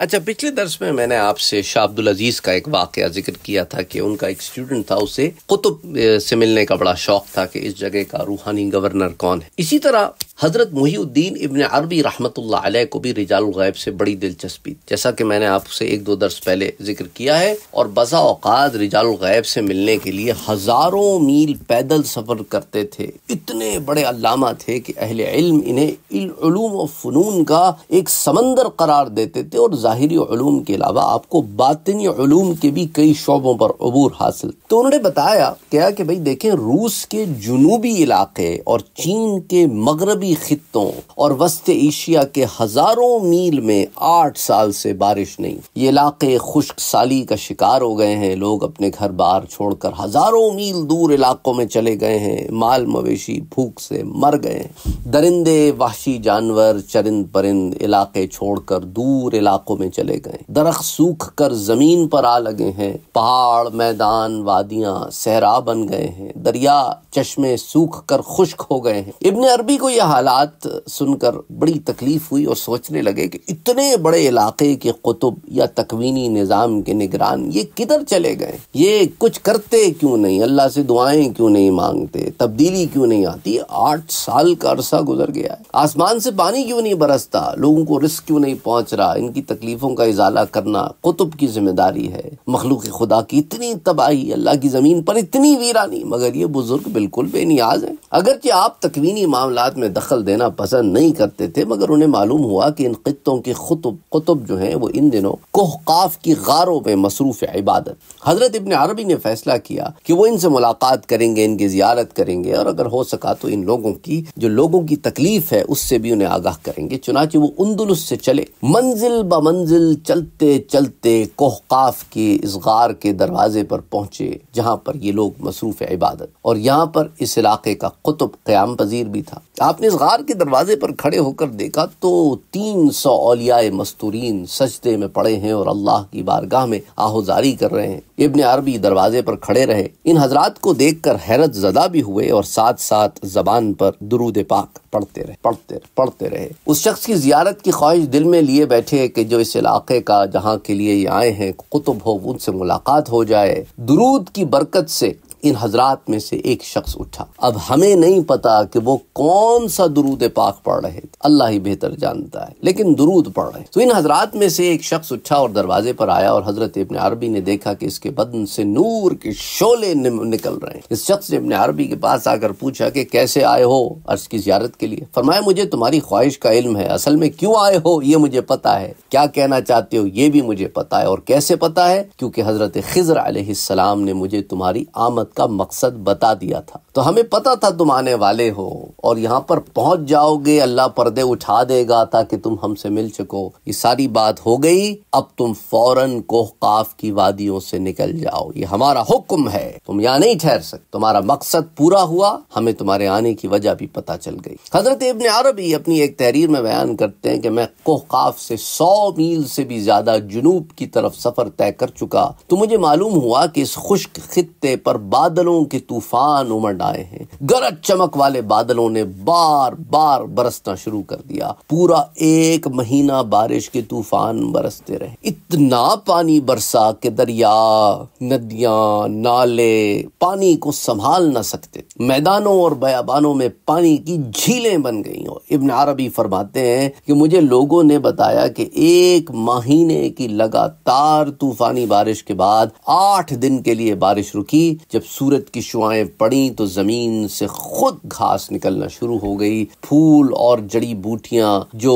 अच्छा पिछले दर्स में मैंने आपसे शाह अब्दुल अजीज़ का एक वाक़ जिक्र किया था कि उनका एक स्टूडेंट था उसे कुतुब से मिलने का बड़ा शौक था कि इस जगह का रूहानी गवर्नर कौन है इसी तरह हज़रत मुहीउद्दीन इबन अरबी रहमतुल्लाह अलैह को भी रिजालगैब से बड़ी दिलचस्पी जैसा कि मैंने आपसे एक दो दर्स पहले जिक्र किया है और बसा औकात रिजालगैब से मिलने के लिए हज़ारों मील पैदल सफ़र करते थे इतने बड़े अलामा थे कि अहल इल्म इन्हें इलूम और फ़नून का एक समंदर करार देते थे और ज़ाहरी के अलावा आपको बातनी के भी कई शोबों पर अबूर हासिल तो उन्होंने बताया क्या कि भाई देखें रूस के जनूबी इलाके और चीन के मगरबी पूर्वी खितों और वस्त एशिया के हजारों मील में आठ साल से बारिश नहीं ये इलाके खुश्क साली का शिकार हो गए हैं लोग अपने घर बार छोड़कर हजारों मील दूर इलाकों में चले गए हैं माल मवेशी भूख से मर गए दरिंदे वहशी जानवर चरिंद परिंद इलाके छोड़कर दूर इलाकों में चले गए दरख्त सूख कर जमीन पर आ लगे हैं पहाड़ मैदान वादियां सहरा बन गए हैं दरिया चश्मे सूख कर खुश्क हो गए हैं इबन अरबी को यह हालात सुनकर बड़ी तकलीफ़ हुई और सोचने लगे कि इतने बड़े इलाके के कुतुब या तकवीनी निज़ाम के निगरान ये किधर चले गए ये कुछ करते क्यों नहीं अल्लाह से दुआएं क्यों नहीं मांगते तब्दीली क्यों नहीं आती आठ साल का अरसा गुजर गया है आसमान से पानी क्यों नहीं बरसता लोगों को रिस्क क्यों नहीं पहुंच रहा इनकी तकलीफ़ों का इजाला करना कुतुब की जिम्मेदारी है मखलूक खुदा की इतनी तबाही अल्लाह की ज़मीन पर इतनी वीरानी मगर ये बुजुर्ग बिल्कुल बेनियाज है अगरचे आप तकवीनी मामला में दख दखल देना पसंद नहीं करते थे मगर उन्हें मालूम हुआ कि इन खत्ों के खुतुब कुतुब जो हैं वो इन दिनों कोहकाफ की गारों में मसरूफ़ इबादत हज़रत इबन अरबी ने फैसला किया कि वो इनसे मुलाकात करेंगे इनकी जियारत करेंगे और अगर हो सका तो इन लोगों की जो लोगों की तकलीफ है उससे भी उन्हें आगाह करेंगे चुनाचे वो उन्दुलस से चले मंजिल ब मंजिल चलते चलते कोहकाफ के इस गार के दरवाजे पर पहुंचे जहां पर ये लोग मसरूफ़ इबादत और यहाँ पर इस इलाके का कुतुब क्याम पजीर भी था आपने इस गार के दरवाजे पर खड़े होकर देखा तो तीन सौ अलियाए मस्तूरीन सजदे में पड़े हैं और अल्लाह की बारगाह में आहोजारी कर रहे हैं इब्न अरबी दरवाजे पर खड़े रहे इन हजरात को देख कर हैरत जदा भी हुए और साथ साथ जबान पर दरूद पाक पढ़ते रहे पढ़ते रहे, पढ़ते रहे उस शख्स की जियारत की ख्वाहिश दिल में लिए बैठे कि जो इस इलाके का जहाँ के लिए ये आए हैं कुतुब हो उनसे मुलाकात हो जाए दरूद की बरकत से इन हजरात में से एक शख्स उठा अब हमें नहीं पता कि वो कौन सा दरूद पाक पढ़ रहे थे अल्लाह ही बेहतर जानता है लेकिन दरूद पढ़ रहे तो इन हजरात में से एक शख्स उठा और दरवाजे पर आया और हजरत इबन अरबी ने देखा कि इसके बदन से नूर के शोले निकल रहे हैं इस शख्स ने इबन अरबी के पास आकर पूछा कि कैसे आए हो अर्ज की जियारत के लिए फरमाया मुझे तुम्हारी ख्वाहिश का इल्म है असल में क्यों आए हो ये मुझे पता है क्या कहना चाहते हो ये भी मुझे पता है और कैसे पता है क्योंकि हजरत खिजर सलाम ने मुझे तुम्हारी आमद का मकसद बता दिया था तो हमें पता था तुम आने वाले हो और यहाँ पर पहुंच जाओगे अल्लाह पर्दे उठा देगा ताकि तुम हमसे मिल सको ये सारी बात हो गई अब तुम फौरन कोह काफ की वादियों से निकल जाओ ये हमारा हुक्म है तुम यहाँ नहीं ठहर सकते तुम्हारा मकसद पूरा हुआ हमें तुम्हारे आने की वजह भी पता चल गई हजरत इबन अरबी अपनी एक तहरीर में बयान करते हैं कि मैं कोह काफ से सौ मील से भी ज्यादा जुनूब की तरफ सफर तय कर चुका तो मुझे मालूम हुआ कि इस खुश्क खत्ते पर बादलों के तूफान उमड़ आए हैं गरज चमक वाले बादलों ने बार बार बरसना शुरू कर दिया पूरा एक महीना बारिश के तूफान बरसते रहे इतना पानी बरसा के दरिया नदियां नाले पानी को संभाल न सकते मैदानों और बयाबानों में पानी की झीलें बन गई और इब्न अरबी फरमाते हैं कि मुझे लोगों ने बताया कि एक महीने की लगातार तूफानी बारिश के बाद आठ दिन के लिए बारिश रुकी जब सूरत की शुआएं पड़ी तो ज़मीन से खुद घास निकलना शुरू हो गई फूल और जड़ी बूटियां जो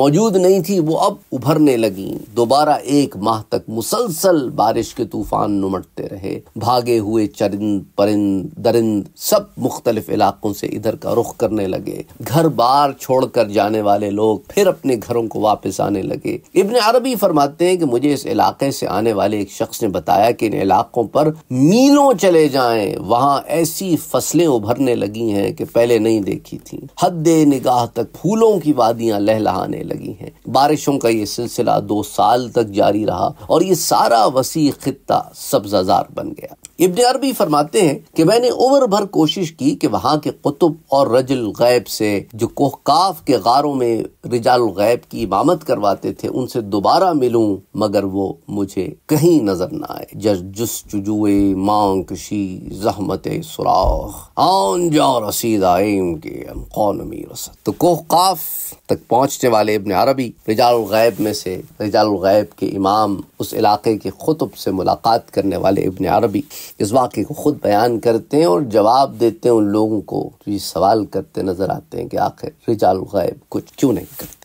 मौजूद नहीं थी वो अब उभरने लगी दोबारा एक माह तक मुसलसल बारिश के तूफान नुमटते रहे भागे हुए चरिंद परिंद दरिंद सब मुख्तलिफ इलाकों से इधर का रुख करने लगे घर बार छोड़कर जाने वाले लोग फिर अपने घरों को वापस आने लगे इबन अरबी फरमाते हैं कि मुझे इस इलाके से आने वाले एक शख्स ने बताया कि इन इलाकों पर मीलों चले चले जाएं वहां ऐसी फसलें उभरने लगी हैं कि पहले नहीं देखी थी हद निगाह तक फूलों की वादियां लहलहाने लगी हैं बारिशों का ये सिलसिला दो साल तक जारी रहा और ये सारा वसी खत्ता सब्जाजार बन गया इब्न अरबी फरमाते हैं कि मैंने उम्र भर कोशिश की कि वहाँ के कुतुब और रजल गैब से जो कोहकाफ के गारों में रिजाल गैब की इमामत करवाते थे उनसे दोबारा मिलूं मगर वो मुझे कहीं नजर ना आए जजुए मांगशी जहमत सुराख आन जा रसीदा के कौनमी रसद तो कोहकाफ तक पहुंचने वाले इब्न अरबी रिजाल गैब में से रिजाल गैब के इमाम उस इलाके के खुतुब से मुलाकात करने वाले इब्न अरबी इस वाक़े को ख़ुद बयान करते हैं और जवाब देते हैं उन लोगों को जो ये सवाल करते नज़र आते हैं कि आखिर रिजाल गायब कुछ क्यों नहीं करते